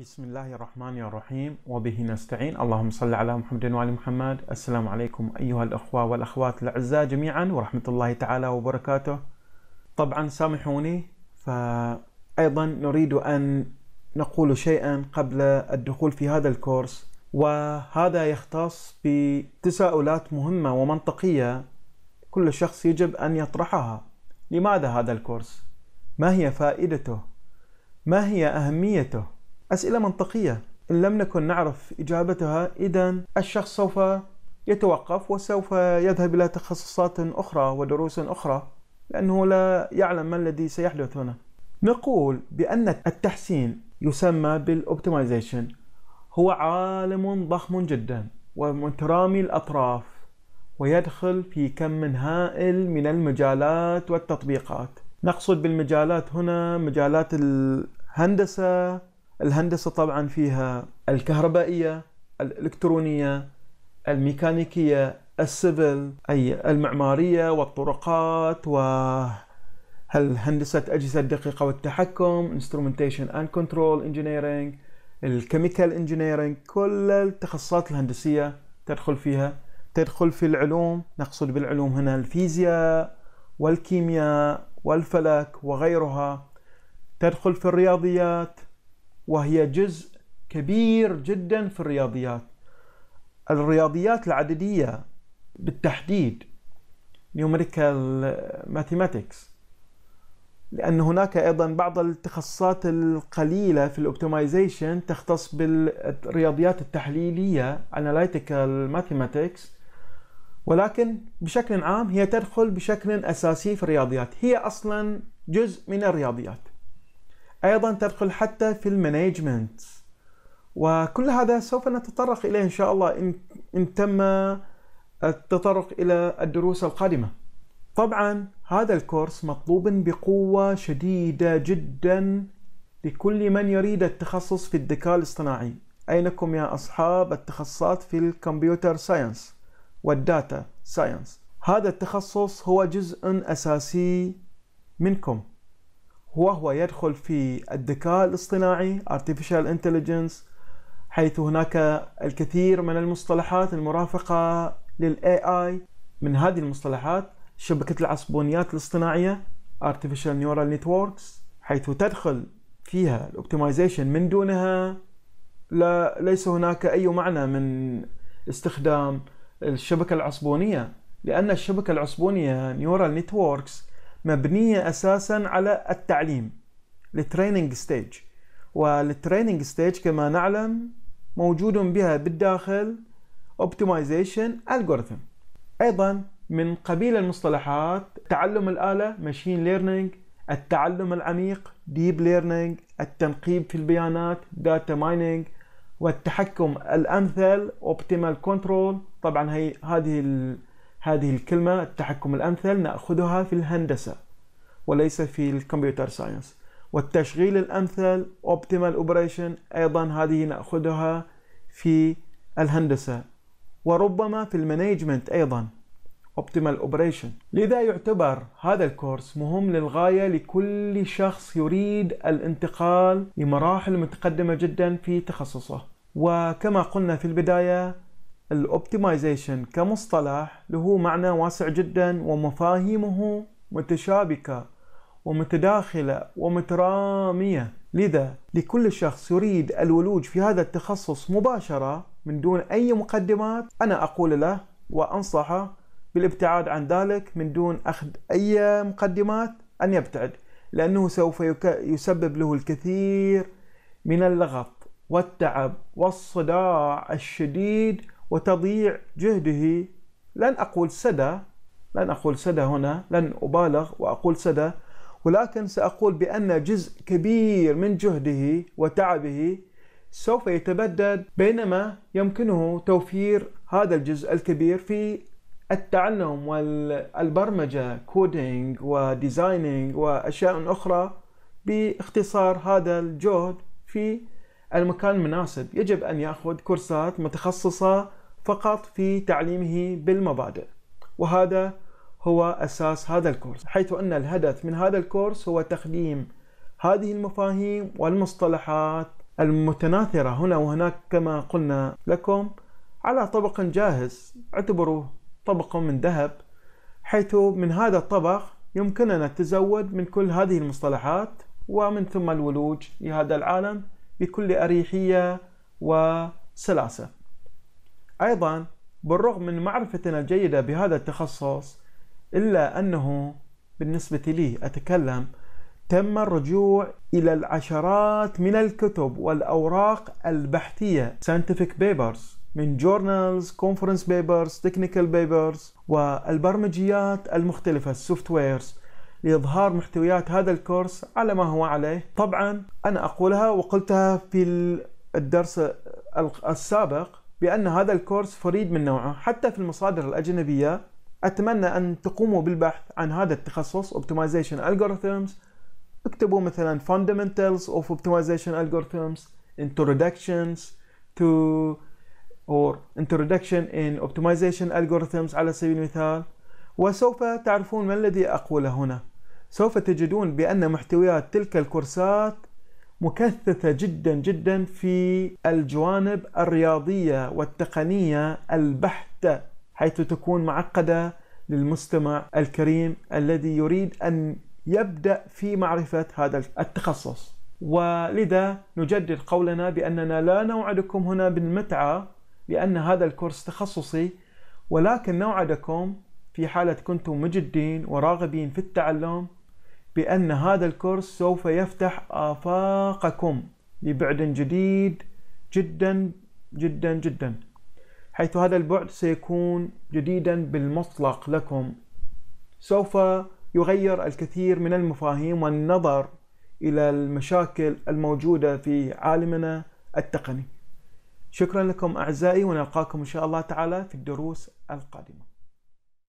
بسم الله الرحمن الرحيم وبه نستعين اللهم صل على محمد وآل محمد السلام عليكم أيها الأخوة والأخوات الأعزاء جميعا ورحمة الله تعالى وبركاته طبعا سامحوني فأيضا نريد أن نقول شيئا قبل الدخول في هذا الكورس وهذا يختص بتساؤلات مهمة ومنطقية كل شخص يجب أن يطرحها لماذا هذا الكورس؟ ما هي فائدته؟ ما هي أهميته؟ أسئلة منطقية إن لم نكن نعرف إجابتها إذا الشخص سوف يتوقف وسوف يذهب إلى تخصصات أخرى ودروس أخرى لأنه لا يعلم ما الذي سيحدث هنا نقول بأن التحسين يسمى بالأوبتمايزيشن هو عالم ضخم جدا ومترامي الأطراف ويدخل في كم هائل من المجالات والتطبيقات نقصد بالمجالات هنا مجالات الهندسة الهندسة طبعا فيها الكهربائية الإلكترونية الميكانيكية السيفل أي المعمارية والطرقات و هل هندسة أجهزة الدقيقة والتحكم instrumentation and control engineering الكيميكال Engineering كل التخصصات الهندسية تدخل فيها تدخل في العلوم نقصد بالعلوم هنا الفيزياء والكيمياء والفلك وغيرها تدخل في الرياضيات وهي جزء كبير جدا في الرياضيات الرياضيات العددية بالتحديد numerical uh, mathematics لأن هناك أيضا بعض التخصصات القليلة في الأوبتمايزيشن تختص بالرياضيات التحليلية analytical mathematics ولكن بشكل عام هي تدخل بشكل أساسي في الرياضيات هي أصلا جزء من الرياضيات أيضا تدخل حتى في المانجمنت وكل هذا سوف نتطرق إليه إن شاء الله إن, إن تم التطرق إلى الدروس القادمة طبعا هذا الكورس مطلوب بقوة شديدة جدا لكل من يريد التخصص في الذكاء الاصطناعي أينكم يا أصحاب التخصصات في الكمبيوتر ساينس والداتا ساينس هذا التخصص هو جزء أساسي منكم وهو يدخل في الذكاء الاصطناعي Artificial Intelligence حيث هناك الكثير من المصطلحات المرافقة لل AI من هذه المصطلحات شبكة العصبونيات الاصطناعية Artificial Neural Networks حيث تدخل فيها الاوبتمايزيشن من دونها لا ليس هناك أي معنى من استخدام الشبكة العصبونية لأن الشبكة العصبونية Neural Networks مبنية أساسا على التعليم التريننج ستيج والتريننج ستيج كما نعلم موجود بها بالداخل اوبتمايزيشن algorithm أيضا من قبيل المصطلحات تعلم الآلة ماشين ليرنينج التعلم العميق ديب ليرنينج التنقيب في البيانات داتا مايننج والتحكم الأمثل اوبتيمال كنترول طبعا هي هذه هذه الكلمة التحكم الأمثل نأخذها في الهندسة وليس في الكمبيوتر ساينس والتشغيل الأمثل Optimal Operation أيضا هذه نأخذها في الهندسة وربما في المانجمنت أيضا Optimal Operation لذا يعتبر هذا الكورس مهم للغاية لكل شخص يريد الانتقال لمراحل متقدمة جدا في تخصصه وكما قلنا في البداية الاوبتمايزيشن كمصطلح له معنى واسع جدا ومفاهيمه متشابكة ومتداخلة ومترامية لذا لكل شخص يريد الولوج في هذا التخصص مباشرة من دون أي مقدمات أنا أقول له وأنصحه بالابتعاد عن ذلك من دون أخذ أي مقدمات أن يبتعد لأنه سوف يسبب له الكثير من اللغط والتعب والصداع الشديد وتضييع جهده لن أقول سدى لن أقول سدى هنا لن أبالغ وأقول سدى ولكن سأقول بأن جزء كبير من جهده وتعبه سوف يتبدد بينما يمكنه توفير هذا الجزء الكبير في التعلم والبرمجة كودينج وديزايننج وأشياء أخرى باختصار هذا الجهد في المكان المناسب يجب أن يأخذ كورسات متخصصة فقط في تعليمه بالمبادئ وهذا هو أساس هذا الكورس حيث أن الهدف من هذا الكورس هو تقديم هذه المفاهيم والمصطلحات المتناثرة هنا وهناك كما قلنا لكم على طبق جاهز اعتبروه طبق من ذهب حيث من هذا الطبق يمكننا التزود من كل هذه المصطلحات ومن ثم الولوج لهذا العالم بكل أريحية وسلاسة أيضا بالرغم من معرفتنا الجيدة بهذا التخصص إلا أنه بالنسبة لي أتكلم تم الرجوع إلى العشرات من الكتب والأوراق البحثية scientific papers من جورنالز كونفرنس بيبرز تكنيكال بيبرز والبرمجيات المختلفة السوفت ويرز لإظهار محتويات هذا الكورس على ما هو عليه طبعا أنا أقولها وقلتها في الدرس السابق بأن هذا الكورس فريد من نوعه حتى في المصادر الأجنبية أتمنى أن تقوموا بالبحث عن هذا التخصص Optimization Algorithms اكتبوا مثلا Fundamentals of Optimization Algorithms Introductions to or Introduction in Optimization Algorithms على سبيل المثال وسوف تعرفون ما الذي أقوله هنا سوف تجدون بأن محتويات تلك الكورسات مكثفة جدا جدا في الجوانب الرياضية والتقنية البحتة حيث تكون معقدة للمستمع الكريم الذي يريد أن يبدأ في معرفة هذا التخصص ولذا نجدد قولنا بأننا لا نوعدكم هنا بالمتعة لأن هذا الكورس تخصصي ولكن نوعدكم في حالة كنتم مجدين وراغبين في التعلم بأن هذا الكورس سوف يفتح آفاقكم لبعد جديد جدا جدا جدا حيث هذا البعد سيكون جديدا بالمطلق لكم سوف يغير الكثير من المفاهيم والنظر إلى المشاكل الموجودة في عالمنا التقني شكرا لكم أعزائي ونلقاكم إن شاء الله تعالى في الدروس القادمة